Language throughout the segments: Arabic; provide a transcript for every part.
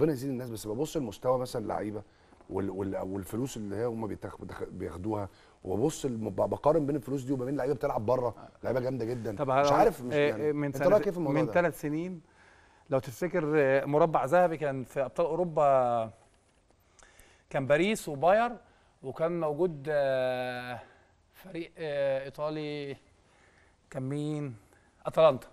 ربنا يزيد الناس بس ببص لمستوى مثلا لعيبه والفلوس اللي هي هم بياخدوها وببص بقارن بين الفلوس دي وبين لعيبه بتلعب بره لعيبه جامده جدا طب مش عارف مش إيه، إيه، يعني من انت رايك ايه في الموضوع من ثلاث سنين لو تفتكر آه، مربع ذهبي كان في ابطال اوروبا كان باريس وباير وكان موجود آه، فريق آه، ايطالي كان مين؟ اتلانتا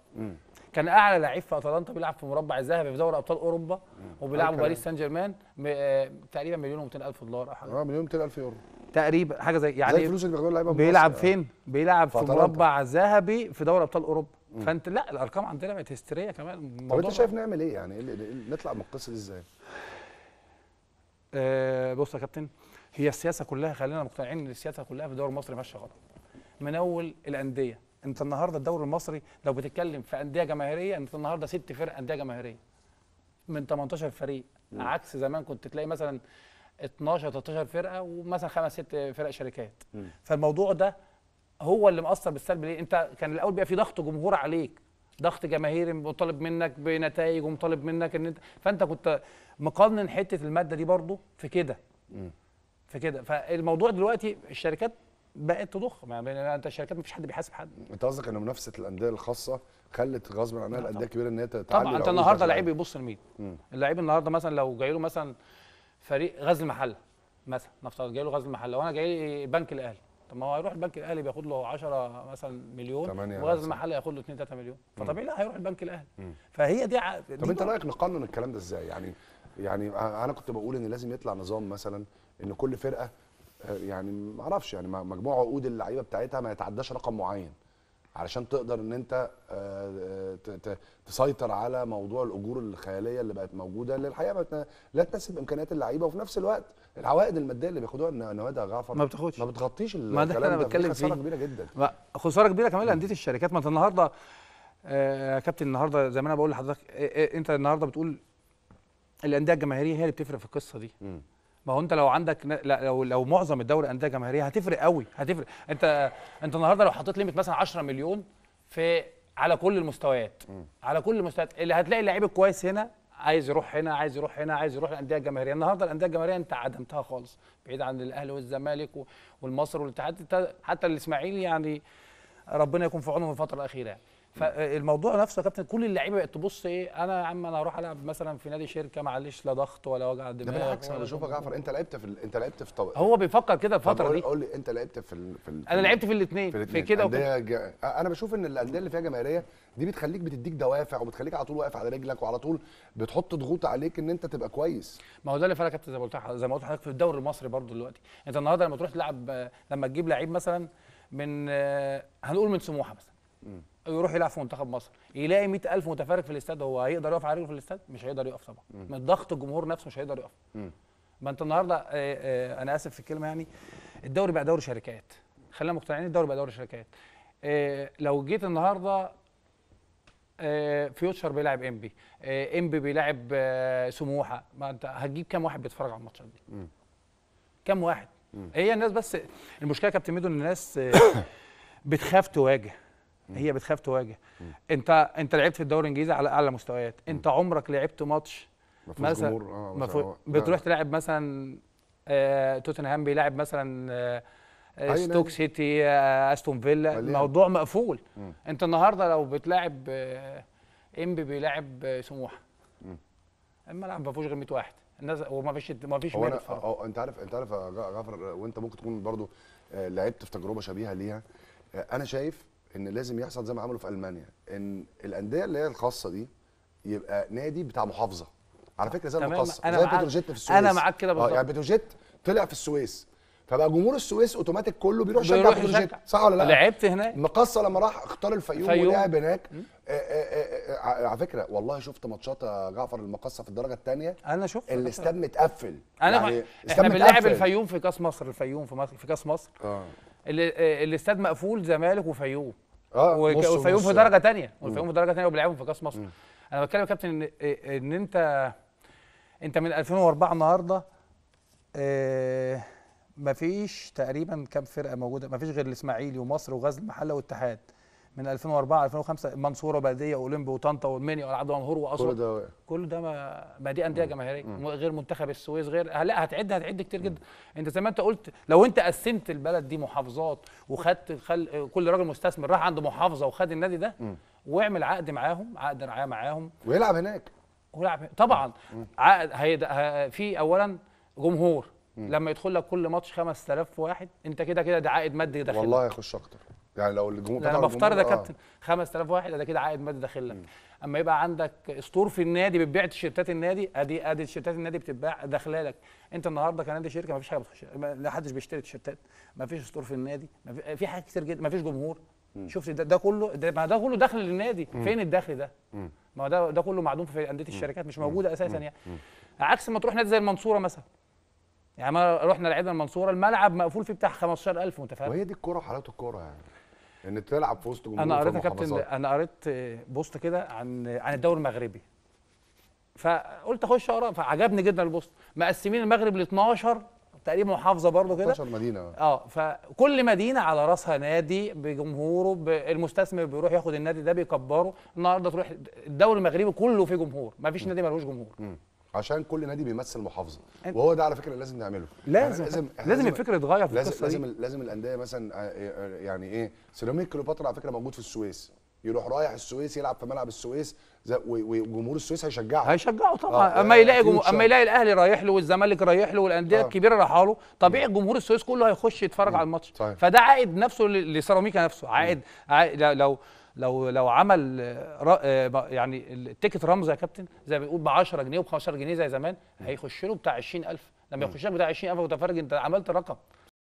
كان اعلى لعيب في اتلانتا بيلعب في مربع الذهبي في دوري ابطال اوروبا وبيلعبوا باريس سان جيرمان آه، تقريبا مليون و200 الف دولار اه مليون و200 الف يورو تقريبا حاجه زي يعني زي الفلوس اللي بياخدوها اللعيبه بيلعب فين؟ بيلعب في, مربع ذهبي في دوري ابطال اوروبا مم. فانت لا الارقام عندنا بقت هستيريه كمان طب انت شايف نعمل ايه يعني إيه إيه نطلع من القصه دي ازاي؟ آه، بص يا كابتن هي السياسه كلها خلينا مقتنعين ان السياسه كلها في الدوري المصري ماشيه غلط من اول الانديه انت النهارده الدوري المصري لو بتتكلم في انديه جماهيريه انت النهارده ست فرق انديه جماهيريه من 18 فريق مم. عكس زمان كنت تلاقي مثلا 12 13 فرقه ومثلا خمس ست فرق شركات مم. فالموضوع ده هو اللي مأثر بالسلب ليه انت كان الاول بيبقى في ضغط جمهور عليك ضغط جماهيري مطالب منك بنتائج ومطالب منك ان انت فانت كنت مقنن حته الماده دي برضو في كده في كده فالموضوع دلوقتي الشركات بقت تضخ ما انت الشركات ما فيش حد بيحاسب حد انت قصدك ان منافسه الانديه الخاصه خلت غصب عنها الانديه الكبيره ان هي تتعلم طبعا انت النهارده لعيب بيبص لمين؟ اللعيب النهارده مثلا لو جاي له مثلا فريق غزل المحله مثلا نفترض جاي له غزل المحله لو انا جاي بنك الاهلي طب ما هو هيروح البنك الاهلي بياخد له 10 مثلا مليون وغزل المحله ياخد له 2 3 مليون فطبيعي لا هيروح البنك الاهلي فهي دي, ع... دي طب انت رايك نقنن الكلام ده ازاي يعني يعني انا كنت بقول ان لازم يطلع نظام مثلا ان كل فرقه يعني ما اعرفش يعني مجموع عقود اللعيبه بتاعتها ما يتعداش رقم معين علشان تقدر ان انت آه، تسيطر على موضوع الاجور الخياليه اللي بقت موجوده اللي الحقيقه لا تناسب امكانيات اللعيبه وفي نفس الوقت العوائد الماديه اللي بياخدوها النوادي غافر ما بتاخدش ما بتغطيش ما ده انا بتكلم فيه خساره كبيره جدا خساره كبيره كمان لانديه الشركات ما انت النهارده آه، يا كابتن النهارده زي ما انا بقول لحضرتك إيه، إيه، إيه، انت النهارده بتقول الانديه الجماهيريه هي اللي بتفرق في القصه دي م. ما هو انت لو عندك لا لو لو معظم الدوري انديه جماهيريه هتفرق قوي هتفرق انت انت النهارده لو حطيت ليميت مثلا 10 مليون في على كل المستويات م. على كل المستويات اللي هتلاقي اللعيب الكويس هنا عايز يروح هنا عايز يروح هنا عايز يروح الانديه الجماهيريه النهارده الانديه الجماهيريه انت عدمتها خالص بعيد عن الاهلي والزمالك والمصري والاتحاد حتى الاسماعيلي يعني ربنا يكون في عونهم الفتره الاخيره يعني. فالموضوع نفسه يا كابتن كل اللعيبه بقت تبص ايه انا يا عم انا هروح العب مثلا في نادي شركه معلش لا ضغط ولا وجع دماغ بالعكس انا بشوفك جعفر انت لعبت في ال... انت لعبت في طبق هو بيفكر كده الفتره دي قول لي انت لعبت في, ال... في, ال... انا لعبت في الاثنين في, في كده وكده ج... انا بشوف ان الانديه اللي فيها جماهيريه دي بتخليك بتديك دوافع وبتخليك على طول واقف على رجلك وعلى طول بتحط ضغوط عليك ان انت تبقى كويس ما هو ده اللي فرق كابتن زي ما قلت زي ما قلت لحضرتك في الدوري المصري برضه دلوقتي انت النهارده لما تروح تلعب لما تجيب لعيب مثلا من آه، هنقول من سموحه مثلا يروح يلعب في منتخب مصر يلاقي 100000 متفرج في الاستاد هو هيقدر يقف على رجله في الاستاد مش هيقدر يقف طبعا من ضغط الجمهور نفسه مش هيقدر يقف ما انت النهارده آه، آه، انا اسف في الكلمه يعني الدوري بقى دوري شركات خلينا مقتنعين الدوري بقى دوري شركات آه، لو جيت النهارده فيوتشر بيلعب انبي انبي بيلعب سموحه ما انت هتجيب كام واحد بيتفرج على الماتشات دي كام واحد هي الناس بس المشكله كابتن ميدو ان الناس بتخاف تواجه هي بتخاف تواجه انت انت لعبت في الدوري الانجليزي على اعلى مستويات انت عمرك لعبت ماتش مثلا آه مفو... بتروح تلعب مثلا آه توتنهام بيلعب مثلا آه ستوك سيتي آه، استون فيلا الموضوع مقفول مم. انت النهارده لو بتلاعب امبي آه، بيلاعب آه، سموحه الملعب ما فيهوش غير 100 واحد الناس وما فيش ما فيش هو أنا انت عارف انت عارف يا جعفر وانت ممكن تكون برضو لعبت في تجربه شبيهه ليها انا شايف ان لازم يحصل زي ما عملوا في المانيا ان الانديه اللي هي الخاصه دي يبقى نادي بتاع محافظه على فكره زي المقص زي بتروجيت في السويس انا معاك كده آه، يعني بالظبط يعني بتروجيت طلع في السويس فبقى جمهور السويس اوتوماتيك كله بيروح شجع بتروجيت صح ولا لا؟ لعبت هناك مقص لما راح اختار الفيوم ولعب هناك آه، آه، على فكره والله شفت ماتشات جعفر المقصه في الدرجه الثانيه انا شفت الاستاد متقفل انا يعني احنا بنلعب الفيوم في كاس مصر الفيوم في مصر في كاس مصر آه. الاستاد مقفول زمالك وفيوم اه والفيوم في درجه ثانيه والفيوم في درجه ثانيه وبيلعبهم في كاس مصر انا بتكلم يا كابتن ان إيه، ان انت انت من 2004 النهارده آه مفيش تقريبا كام فرقه موجوده مفيش غير الاسماعيلي ومصر وغزل المحله واتحاد من 2004 2005 المنصوره بلديه واولمبي وطنطا والمنيا والعبد المنهور واسوان كل ده كل ده ما, دي انديه جماهيريه غير منتخب السويس غير لا هتعد هتعد كتير جدا انت زي ما انت قلت لو انت قسمت البلد دي محافظات وخدت خل... كل راجل مستثمر راح عند محافظه وخد النادي ده واعمل عقد معاهم عقد رعايه معاهم ويلعب هناك ويلعب طبعا عقد هيد... ه... في اولا جمهور لما يدخل لك كل ماتش 5000 واحد انت كده كده ده عائد مادي داخل والله يخش اكتر يعني لو الجمهور انا بفترض يا آه. كابتن 5000 واحد ده كده عائد مادي داخل لك اما يبقى عندك اسطور في النادي بتبيع تيشيرتات النادي ادي ادي تيشيرتات النادي بتتباع داخله لك انت النهارده كنادي شركه ما فيش حاجه بتخش لا حدش بيشتري تيشيرتات ما فيش اسطور في النادي في حاجات كتير جدا ما فيش جمهور شفت ده ده كله ده ما ده كله دخل للنادي فين الدخل ده ما ده ده كله معدوم في انديه الشركات مش موجوده اساسا يعني عكس ما تروح نادي زي المنصوره مثلا يعني ما رحنا لعبنا المنصوره الملعب مقفول فيه بتاع 15000 متفاهم وهي دي الكوره حالات الكوره يعني ان تلعب في وسط جمهور انا قريت يا كابتن انا قريت بوست كده عن عن الدوري المغربي فقلت اخش اقرا فعجبني جدا البوست مقسمين المغرب ل 12 تقريبا محافظه برضه كده 12 مدينه اه فكل مدينه على راسها نادي بجمهوره المستثمر بيروح ياخد النادي ده بيكبره النهارده تروح الدوري المغربي كله فيه جمهور مفيش نادي ملوش جمهور م. عشان كل نادي بيمثل محافظه وهو ده على فكره اللي لازم نعمله يعني لازم لازم لازم الفكره تتغير في لازم القصه لازم دي. لازم الانديه مثلا آه، آه، آه، يعني ايه سيراميك كليوباترا على فكره موجود في السويس يروح رايح السويس يلعب في ملعب السويس وجمهور السويس هيشجعه هيشجعه طبعا آه اما يلاقي يعني جم... اما يلاقي الاهلي رايح له والزمالك رايح له والانديه آه. الكبيره رايحه له طبيعي جمهور السويس كله هيخش يتفرج مم. على الماتش صحيح. فده عائد نفسه لسيراميكا نفسه عائد, عائد لو لو لو عمل آه، يعني التيكت رمز يا كابتن زي ما بيقول ب 10 جنيه وب 15 جنيه زي زمان هيخش له بتاع 20000 لما يخش لك بتاع 20000 متفرج انت عملت رقم